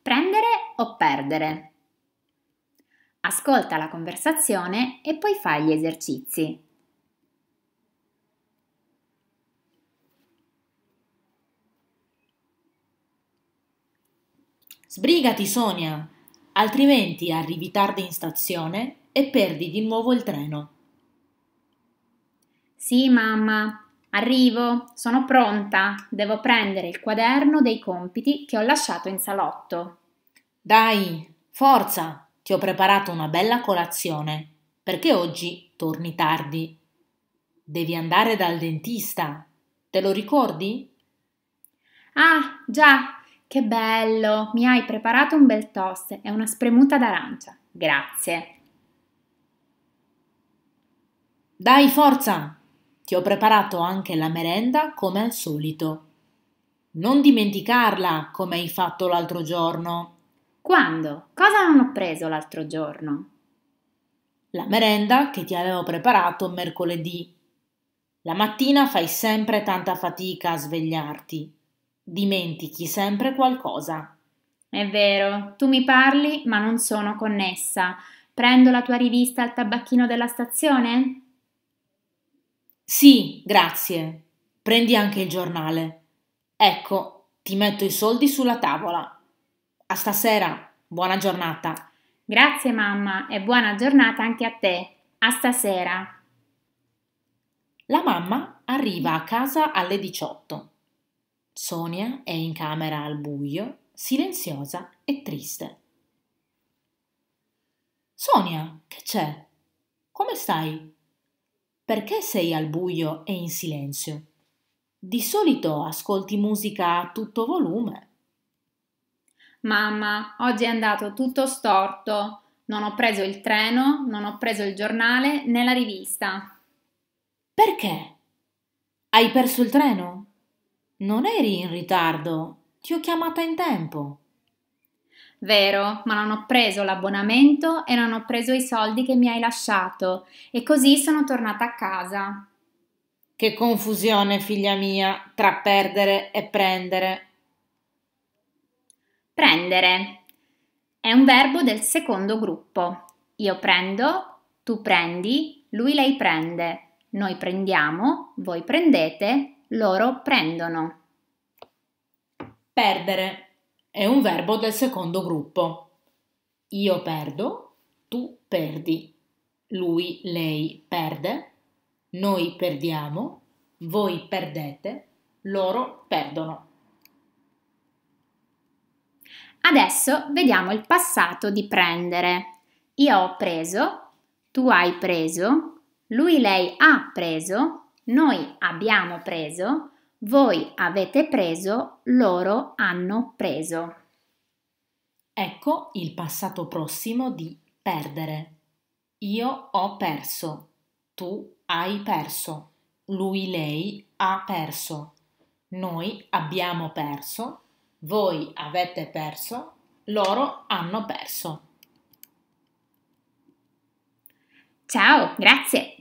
Prendere o perdere? Ascolta la conversazione e poi fai gli esercizi. Sbrigati Sonia, altrimenti arrivi tardi in stazione e perdi di nuovo il treno. Sì, mamma, Arrivo, sono pronta, devo prendere il quaderno dei compiti che ho lasciato in salotto. Dai, forza, ti ho preparato una bella colazione, perché oggi torni tardi. Devi andare dal dentista, te lo ricordi? Ah, già, che bello, mi hai preparato un bel tosse e una spremuta d'arancia, grazie. Dai, forza, ti ho preparato anche la merenda come al solito. Non dimenticarla come hai fatto l'altro giorno. Quando? Cosa non ho preso l'altro giorno? La merenda che ti avevo preparato mercoledì. La mattina fai sempre tanta fatica a svegliarti. Dimentichi sempre qualcosa. È vero, tu mi parli ma non sono connessa. Prendo la tua rivista al tabacchino della stazione? Sì, grazie. Prendi anche il giornale. Ecco, ti metto i soldi sulla tavola. A stasera, buona giornata. Grazie mamma e buona giornata anche a te. A stasera. La mamma arriva a casa alle 18. Sonia è in camera al buio, silenziosa e triste. Sonia, che c'è? Come stai? perché sei al buio e in silenzio? Di solito ascolti musica a tutto volume. Mamma, oggi è andato tutto storto. Non ho preso il treno, non ho preso il giornale né la rivista. Perché? Hai perso il treno? Non eri in ritardo, ti ho chiamata in tempo. Vero, ma non ho preso l'abbonamento e non ho preso i soldi che mi hai lasciato e così sono tornata a casa. Che confusione, figlia mia, tra perdere e prendere. Prendere è un verbo del secondo gruppo. Io prendo, tu prendi, lui lei prende, noi prendiamo, voi prendete, loro prendono. Perdere è un verbo del secondo gruppo. Io perdo, tu perdi, lui, lei perde, noi perdiamo, voi perdete, loro perdono. Adesso vediamo il passato di prendere. Io ho preso, tu hai preso, lui, lei ha preso, noi abbiamo preso, voi avete preso, loro hanno preso. Ecco il passato prossimo di perdere. Io ho perso. Tu hai perso. Lui, lei ha perso. Noi abbiamo perso. Voi avete perso. Loro hanno perso. Ciao, grazie.